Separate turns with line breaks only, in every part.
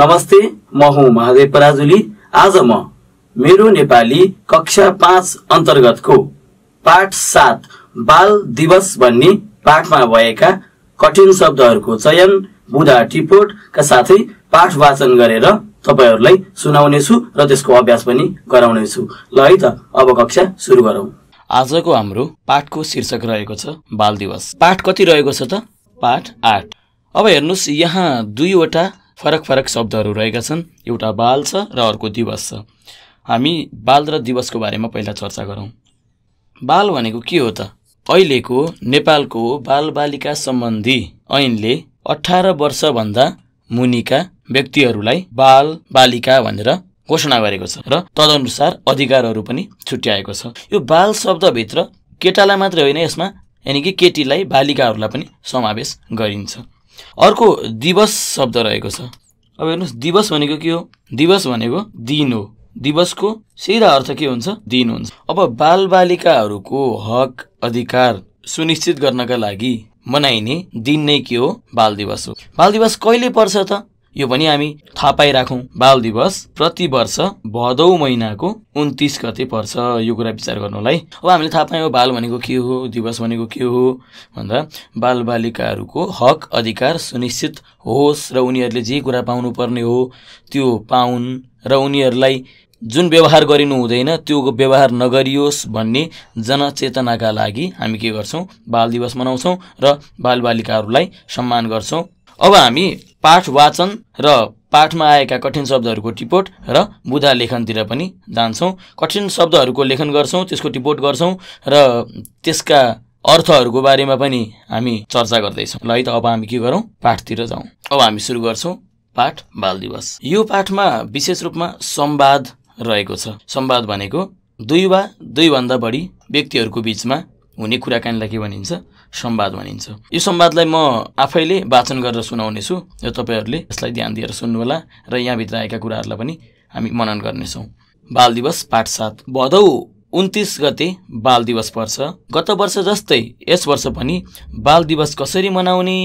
नमस्ते म हुँ महादेव पराजुली आज म मेरो नेपाली कक्षा पाँच अन्तर्गतको पाठ सात बाल दिवस भन्ने पाठमा भएका कठिन शब्दहरूको चयन बुधा टिपोटका साथै पाठ वाचन गरेर तपाईँहरूलाई सुनाउनेछु र त्यसको अभ्यास पनि गराउनेछु ल है त अब कक्षा सुरु गरौँ आजको हाम्रो पाठको शीर्षक रहेको छ बाल दिवस पाठ कति रहेको छ त पाठ आठ अब हेर्नुहोस् यहाँ दुईवटा फरक फरक शब्दहरू रहेका छन् एउटा बाल छ र अर्को दिवस छ हामी बाल र दिवसको बारेमा पहिला चर्चा गरौँ बाल भनेको के हो त अहिलेको नेपालको बाल बालिका सम्बन्धी ऐनले अठार वर्षभन्दा मुनिका व्यक्तिहरूलाई बाल बालिका भनेर घोषणा गरेको छ र तदनुसार अधिकारहरू पनि छुट्याएको छ यो बाल शब्दभित्र केटालाई मात्रै होइन यसमा यानि कि केटीलाई बालिकाहरूलाई पनि समावेश गरिन्छ अर्को दिवस शब्द रहेको छ अब हेर्नुहोस् दिवस भनेको के हो दिवस भनेको दिन हो दिवसको सिधा अर्थ के हुन्छ दिन हुन्छ अब बालबालिकाहरूको हक अधिकार सुनिश्चित गर्नका लागि मनाइने दिन नै के हो बाल दिवस हो बाल दिवस कहिले पर्छ त यो पनि हामी थाहा पाइराखौँ बाल दिवस प्रति वर्ष भदौ महिनाको उन्तिस गते पर्छ यो कुरा विचार गर्नुलाई अब हामीले थाहा पायौँ बाल भनेको के हो दिवस भनेको के हो भन्दा बालबालिकाहरूको हक अधिकार सुनिश्चित होस् र उनीहरूले जे कुरा पाउनुपर्ने हो त्यो पाउन् र उनीहरूलाई जुन व्यवहार गरिनु हुँदैन त्यो व्यवहार नगरियोस् भन्ने जनचेतनाका लागि हामी के गर्छौँ बाल दिवस मनाउँछौँ र बालबालिकाहरूलाई सम्मान गर्छौँ अब हामी पाठ वाचन र पाठमा आएका कठिन शब्दहरूको टिपोट र बुधा लेखनतिर पनि जान्छौँ कठिन शब्दहरूको लेखन गर्छौँ त्यसको टिपोट गर्छौँ र त्यसका अर्थहरूको बारेमा पनि हामी चर्चा गर्दैछौँ ल है त अब हामी के गरौँ पाठतिर जाउँ अब हामी सुरु गर्छौँ पाठ बाल दिवस यो पाठमा विशेष रूपमा संवाद रहेको छ संवाद भनेको दुई वा दुईभन्दा बढी व्यक्तिहरूको बिचमा हुने कुराकानीलाई के भनिन्छ सम्वाद भनिन्छ यो संवादलाई म आफैले वाचन गरेर सुनाउनेछु र तपाईँहरूले यसलाई ध्यान दिएर सुन्नुहोला र यहाँभित्र आएका कुराहरूलाई पनि हामी मनन गर्नेछौँ बाल दिवस पाठ सात भदौ उन्तिस गते बाल दिवस पर्छ गत वर्ष जस्तै यस वर्ष पनि बाल दिवस कसरी मनाउने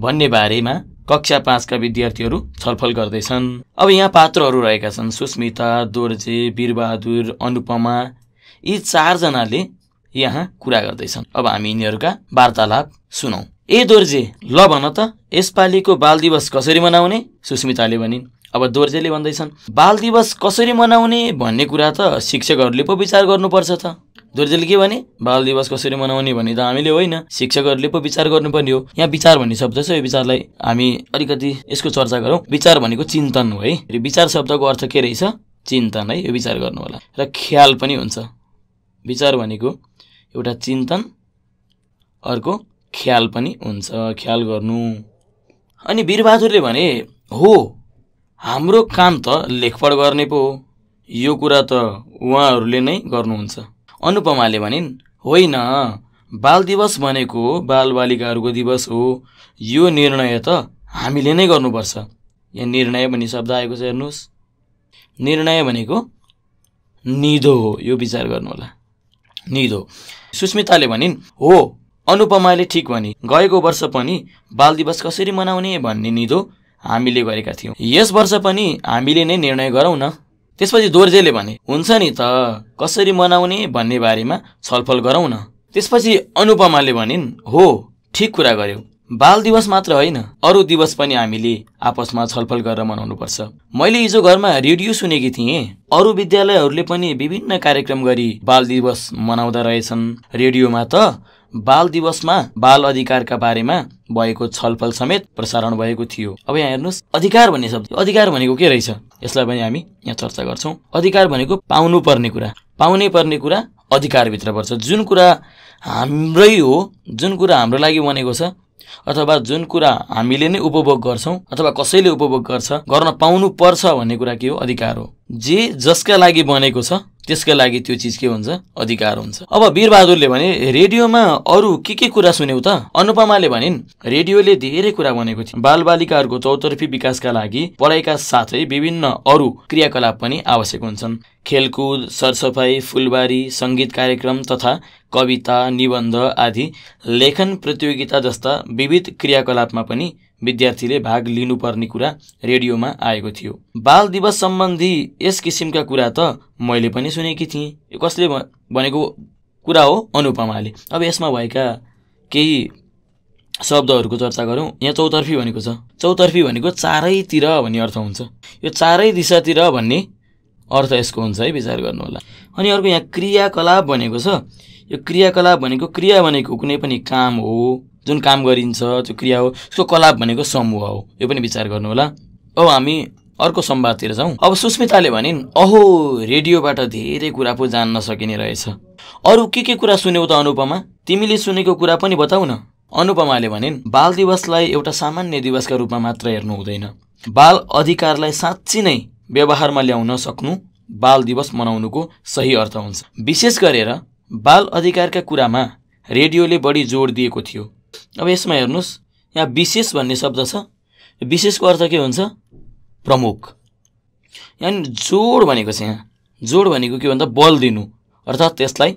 भन्ने बारेमा कक्षा पाँचका विद्यार्थीहरू छलफल गर्दैछन् अब यहाँ पात्रहरू रहेका छन् सुस्मिता दोर्जे बिरबहादुर अनुपमा यी चारजनाले यहाँ कुरा गर्दैछन् अब हामी यिनीहरूका वार्तालाप सुनौ ए दोर्जे ल भन त यसपालिको बाल दिवस कसरी मनाउने सुस्मिताले भनिन् अब दोर्जेले भन्दैछन् बाल दिवस कसरी मनाउने भन्ने कुरा त शिक्षकहरूले पो विचार गर्नुपर्छ त दोर्जेले के भने बाल दिवस कसरी मनाउने भन्ने त हामीले होइन शिक्षकहरूले पो विचार गर्नुपर्ने हो यहाँ विचार भन्ने शब्द छ यो विचारलाई हामी अलिकति यसको चर्चा गरौँ विचार भनेको चिन्तन हो है विचार शब्दको अर्थ के रहेछ चिन्तन है यो विचार गर्नु होला र ख्याल पनि हुन्छ विचार भनेको एउटा चिन्तन अर्को ख्याल पनि हुन्छ ख्याल गर्नु अनि वीरबहादुरले भने हो हाम्रो काम त लेखपड गर्ने पो हो यो कुरा त उहाँहरूले नै गर्नुहुन्छ अनुपमाले भनिन् होइन बाल दिवस भनेको बालबालिकाहरूको दिवस हो यो निर्णय त हामीले नै गर्नुपर्छ यहाँ निर्णय भन्ने शब्द आएको छ हेर्नुहोस् निर्णय भनेको निधो हो यो विचार गर्नु होला निधो सुस्मिताले भनिन् हो अनुपमाले ठिक भने गएको वर्ष पनि बाल दिवस कसरी मनाउने भन्ने निधो हामीले गरेका थियौँ यस वर्ष पनि हामीले नै निर्णय गरौँ न त्यसपछि दोर्जेले भने हुन्छ नि त कसरी मनाउने भन्ने बारेमा छलफल गरौँ न त्यसपछि अनुपमाले भनिन् हो ठिक कुरा गर्यौँ बाल दिवस मात्र होइन अरू दिवस पनि हामीले आपसमा छलफल गरेर मनाउनुपर्छ मैले हिजो घरमा रेडियो सुनेकी थिएँ अरू विद्यालयहरूले पनि विभिन्न कार्यक्रम गरी बाल दिवस मनाउँदा रहेछन् रेडियोमा त बाल दिवसमा बाल अधिकारका बारेमा भएको छलफल समेत प्रसारण भएको थियो अब यहाँ हेर्नुहोस् अधिकार भन्ने शब्द अधिकार भनेको के रहेछ यसलाई पनि हामी यहाँ चर्चा गर्छौँ अधिकार भनेको पाउनु पर्ने कुरा पाउनै पर्ने कुरा अधिकारभित्र पर्छ जुन कुरा हाम्रै हो जुन कुरा हाम्रो लागि बनेको छ अथवा जुन कुरा हामीले नै उपभोग गर्छौँ अथवा कसैले उपभोग गर्छ गर्न पाउनुपर्छ भन्ने कुरा के हो अधिकार हो जे जसका लागि बनेको छ त्यसका लागि त्यो चिज के हुन्छ अधिकार हुन्छ अब वीरबहादुरले भने रेडियोमा अरू के के कुरा सुन्यौ त अनुपमाले भनिन् रेडियोले धेरै कुरा भनेको थियो बालबालिकाहरूको चौतर्फी विकासका लागि पढाइका साथै विभिन्न अरू क्रियाकलाप पनि आवश्यक हुन्छन् खेलकुद सरसफाइ फुलबारी सङ्गीत कार्यक्रम तथा कविता निबन्ध आदि लेखन प्रतियोगिता जस्ता विविध क्रियाकलापमा पनि विद्यार्थीले भाग लिनुपर्ने कुरा रेडियोमा आएको थियो बाल दिवस सम्बन्धी यस किसिमका कुरा त मैले पनि सुनेकी थिएँ यो कसले भनेको कुरा हो अनुपमाले अब यसमा भएका केही शब्दहरूको चर्चा गरौँ यहाँ चौतर्फी भनेको छ चौतर्फी भनेको चारैतिर भन्ने अर्थ हुन्छ यो चारै दिशातिर भन्ने अर्थ यसको हुन्छ है विचार गर्नु होला अनि अर्को यहाँ क्रियाकलाप भनेको छ यो क्रियाकलाप भनेको क्रिया भनेको कुनै पनि काम हो जुन काम गरिन्छ त्यो क्रिया हो त्यसको कलाप भनेको समूह हो यो पनि विचार गर्नु होला अब हामी अर्को संवादतिर जाउँ अब सुस्मिताले भनिन् अहो रेडियोबाट धेरै कुरा पो जान्न सकिने रहेछ अरू के के कुरा सुन्यौ त अनुपमा तिमीले सुनेको कुरा पनि बताउ न अनुपमाले भनिन् बाल दिवसलाई एउटा सामान्य दिवसका रूपमा मात्र हेर्नु हुँदैन बाल अधिकारलाई साँच्ची नै व्यवहारमा ल्याउन सक्नु बाल दिवस मनाउनुको सही अर्थ हुन्छ विशेष गरेर बाल अधिकारका कुरामा रेडियोले बढी जोड दिएको थियो अब यसमा हेर्नुहोस् यहाँ विशेष भन्ने शब्द छ विशेषको अर्थ के हुन्छ प्रमुख यहाँ जोड भनेको छ यहाँ जोड भनेको के भन्दा बल दिनु अर्थात् त्यसलाई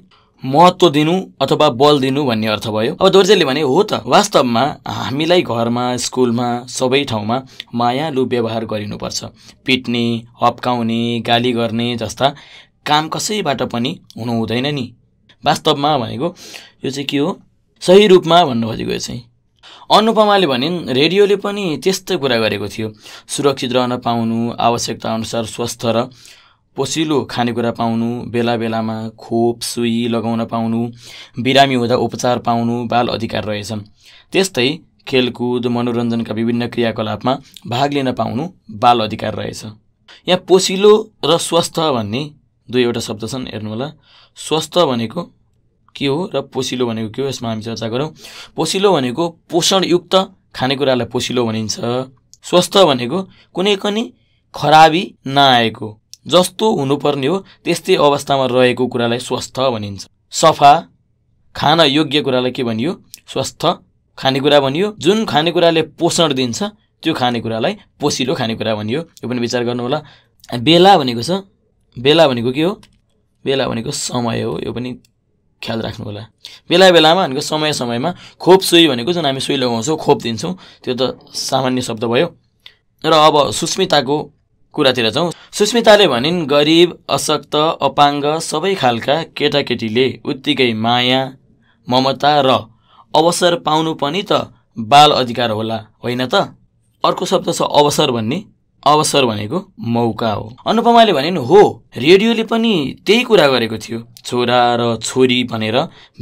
महत्त्व दिनु अथवा बल दिनु भन्ने अर्थ भयो अब दोर्जेले भने हो त वास्तवमा हामीलाई घरमा स्कुलमा सबै ठाउँमा मायालु व्यवहार गरिनुपर्छ पिट्ने हप्काउने गाली गर्ने जस्ता काम कसैबाट पनि हुनु हुँदैन नि वास्तवमा भनेको यो चाहिँ के हो सही रूपमा भन्नु खोजेको चाहिँ अनुपमाले भनिन् रेडियोले पनि त्यस्तै कुरा गरेको थियो सुरक्षित रहन पाउनु आवश्यकताअनुसार स्वस्थ र पोसिलो खानेकुरा पाउनु बेला बेलामा खोप सुई लगाउन पाउनु बिरामी हुँदा उपचार पाउनु बाल अधिकार रहेछन् त्यस्तै खेलकुद मनोरञ्जनका विभिन्न क्रियाकलापमा भाग लिन पाउनु बाल अधिकार रहेछ यहाँ पोसिलो र स्वस्थ भन्ने दुईवटा शब्द छन् हेर्नु होला स्वस्थ भनेको के हो र पोसिलो भनेको के हो यसमा हामी चर्चा गरौँ पोसिलो भनेको पोषणयुक्त खानेकुरालाई पोसिलो भनिन्छ स्वस्थ भनेको कुनै पनि खराबी नआएको जस्तो हुनुपर्ने हो त्यस्तै अवस्थामा रहेको कुरालाई स्वस्थ भनिन्छ सफा खान योग्य कुरालाई के भनियो स्वस्थ खानेकुरा भनियो जुन खानेकुराले पोषण दिन्छ त्यो खानेकुरालाई पोसिलो खानेकुरा भनियो यो पनि विचार गर्नु होला बेला भनेको छ बेला भनेको के हो बेला भनेको समय हो यो पनि ख्याल राख्नु होला बेला बेलामा भनेको समय समयमा खोप सुई भनेको जुन हामी सुई लगाउँछौँ खोप दिन्छौँ त्यो त सामान्य शब्द भयो र अब सुस्मिताको कुरातिर जाउँ सुस्मिताले भनिन् गरिब अशक्त अपाङ्ग सबै खालका केटाकेटीले उत्तिकै माया ममता र अवसर पाउनु पनि त बाल अधिकार होला होइन त अर्को शब्द छ अवसर भन्ने अवसर भनेको मौका हो अनुपमाले भने हो रेडियोले पनि त्यही कुरा गरेको थियो छोरा र छोरी भनेर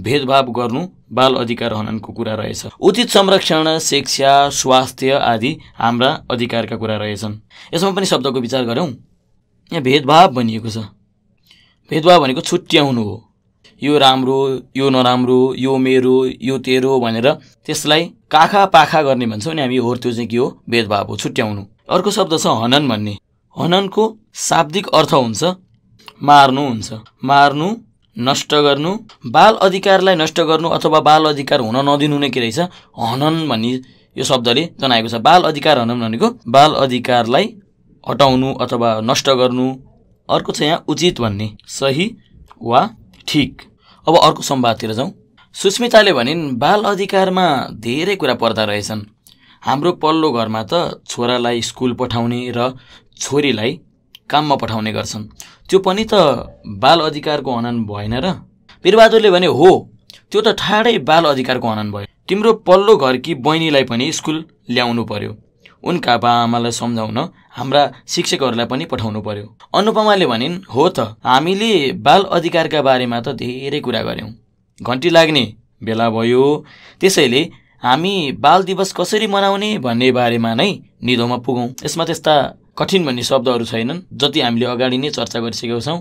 भेदभाव गर्नु बाल अधिकार हननको कुरा रहेछ उचित संरक्षण शिक्षा स्वास्थ्य आदि हाम्रा अधिकारका कुरा रहेछन् यसमा पनि शब्दको विचार गरौँ यहाँ भेदभाव भनिएको छ भेदभाव भनेको छुट्याउनु हो यो राम्रो यो नराम्रो यो मेरो यो तेरो भनेर त्यसलाई काखा पाखा गर्ने भन्छौँ नि हामी हो त्यो चाहिँ के हो भेदभाव हो छुट्याउनु अर्को शब्द छ हनन भन्ने हननको शाब्दिक अर्थ हुन्छ मार्नु हुन्छ मार्नु नष्ट गर्नु बाल अधिकारलाई नष्ट गर्नु अथवा बाल अधिकार हुन नदिनु नै के रहेछ हनन भन्ने यो शब्दले जनाएको छ बाल अधिकार हनन भनेको बाल अधिकारलाई हटाउनु अथवा नष्ट गर्नु अर्को छ यहाँ उचित भन्ने सही वा ठिक अब अर्को संवादतिर जाउँ सुस्मिताले भनिन् बाल अधिकारमा धेरै कुरा पर्दा रहेछन् हाम्रो पल्लो घरमा त छोरालाई स्कुल पठाउने र छोरीलाई काममा पठाउने गर्छन् त्यो पनि त बाल अधिकारको हनन भएन र बिरबहादुरले भने हो त्यो त ठाडै बाल अधिकारको हनन भयो तिम्रो पल्लो घरकी बहिनीलाई पनि स्कुल ल्याउनु पर्यो उनका बा आमालाई सम्झाउन हाम्रा शिक्षकहरूलाई पनि पठाउनु पर्यो अनुपमाले भनिन् हो त हामीले बाल अधिकारका बारेमा त धेरै कुरा गऱ्यौँ घन्टी लाग्ने बेला भयो त्यसैले हामी बाल दिवस कसरी मनाउने भन्ने बारेमा नै निधोमा पुगौँ यसमा त्यस्ता कठिन भन्ने शब्दहरू छैनन् जति हामीले अगाडि नै चर्चा गरिसकेका छौँ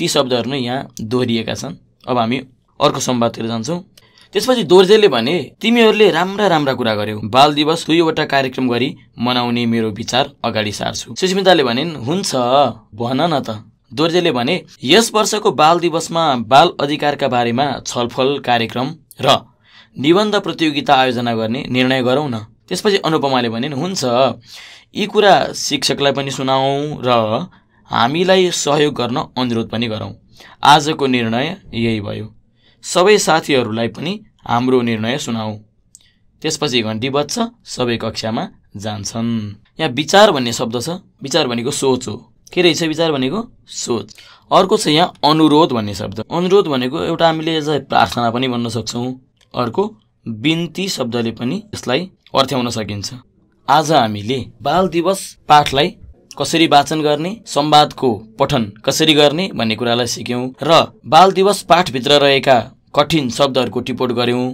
ती शब्दहरू नै यहाँ दोहोरिएका छन् अब हामी अर्को संवादतिर जान्छौँ त्यसपछि दोर्जेले भने तिमीहरूले राम्रा राम्रा कुरा गर्यौ बाल दिवस दुईवटा कार्यक्रम गरी मनाउने मेरो विचार अगाडि सार्छु सुस्मिताले भनिन् हुन्छ भन न त दोर्जेले भने यस वर्षको बाल दिवसमा बाल अधिकारका बारेमा छलफल कार्यक्रम र निबन्ध प्रतियोगिता आयोजना गर्ने निर्णय गरौँ न त्यसपछि अनुपमाले भने हुन्छ यी कुरा शिक्षकलाई पनि सुनाऊ र हामीलाई सहयोग गर्न अनुरोध पनि गरौँ आजको निर्णय यही भयो सबै साथीहरूलाई पनि हाम्रो निर्णय सुनाऊ त्यसपछि घन्टी बज्छ सबै कक्षामा जान्छन् यहाँ विचार भन्ने शब्द छ विचार भनेको सोच हो के रहेछ विचार भनेको सोच अर्को छ यहाँ अनुरोध भन्ने शब्द अनुरोध भनेको एउटा हामीले प्रार्थना पनि भन्न सक्छौँ अर्को बिन्ती शब्दले पनि यसलाई अर्थ्याउन सकिन्छ आज हामीले बाल दिवस पाठलाई कसरी वाचन गर्ने संवादको पठन कसरी गर्ने भन्ने कुरालाई सिक्यौँ र बाल दिवस पाठभित्र रहेका कठिन शब्दहरूको टिपोट गऱ्यौँ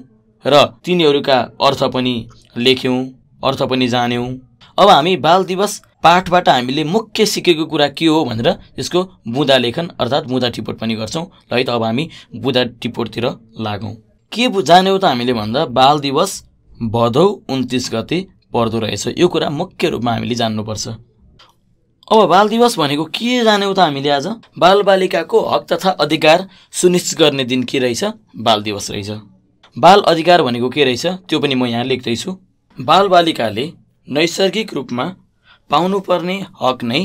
र तिनीहरूका अर्थ पनि लेख्यौँ अर्थ पनि जान्यौँ अब हामी बाल दिवस पाठबाट हामीले मुख्य सिकेको कुरा के हो भनेर यसको बुँदा लेखन अर्थात् बुँदा टिपोट पनि गर्छौँ ल है त अब हामी बुँदा टिपोटतिर लागौँ के जान्यौँ त हामीले भन्दा बाल दिवस भदौ उन्तिस गते पर्दो रहेछ यो कुरा मुख्य रूपमा हामीले जान्नुपर्छ अब बाल दिवस भनेको के जान्यौँ त हामीले आज बालबालिकाको हक तथा अधिकार सुनिश्चित गर्ने दिन के रहेछ बाल दिवस रहेछ बाल अधिकार भनेको के रहेछ त्यो पनि म यहाँ लेख्दैछु बालबालिकाले नैसर्गिक रूपमा पाउनुपर्ने हक नै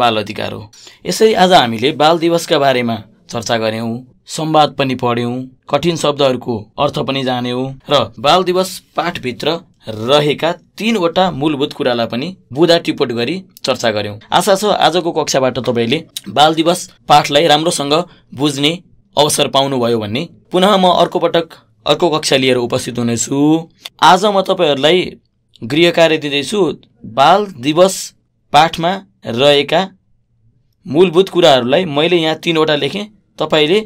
बाल अधिकार हो यसरी आज हामीले बाल दिवसका बारेमा चर्चा गऱ्यौँ संवाद पनि पढ्यौँ कठिन शब्दहरूको अर्थ पनि जान्यौँ र बाल दिवस पाठभित्र रहेका तीनवटा मूलभूत कुरालाई पनि बुधा टिपोट गरी चर्चा गऱ्यौँ आशा छ आजको कक्षाबाट तपाईँले बाल दिवस पाठलाई राम्रोसँग बुझ्ने अवसर पाउनुभयो भन्ने पुनः म अर्को पटक अर्को कक्षा लिएर उपस्थित हुनेछु आज म तपाईँहरूलाई गृह कार्य दिँदैछु बाल दिवस पाठमा रहेका मूलभूत कुराहरूलाई मैले यहाँ तिनवटा लेखेँ तपाईँले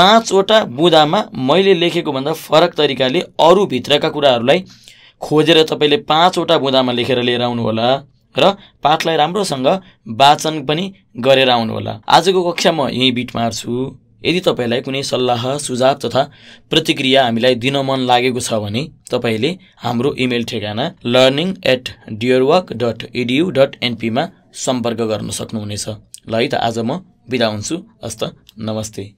पाँचवटा बुँदामा मैले लेखेको भन्दा फरक तरिकाले अरू भित्रका कुराहरूलाई खोजेर तपाईँले पाँचवटा बुँदामा लेखेर लिएर आउनुहोला र पाठलाई राम्रोसँग वाचन पनि गरेर आउनुहोला आजको कक्षा म यहीँ बिट मार्छु यदि तपाईँलाई कुनै सल्लाह सुझाव तथा प्रतिक्रिया हामीलाई दिन मन लागेको छ भने तपाईँले हाम्रो इमेल ठेगाना learning at Deerwalk dot edu dot एनपीमा सम्पर्क गर्न सक्नुहुनेछ ल है त आज म बिदा हुन्छु हस्त नमस्ते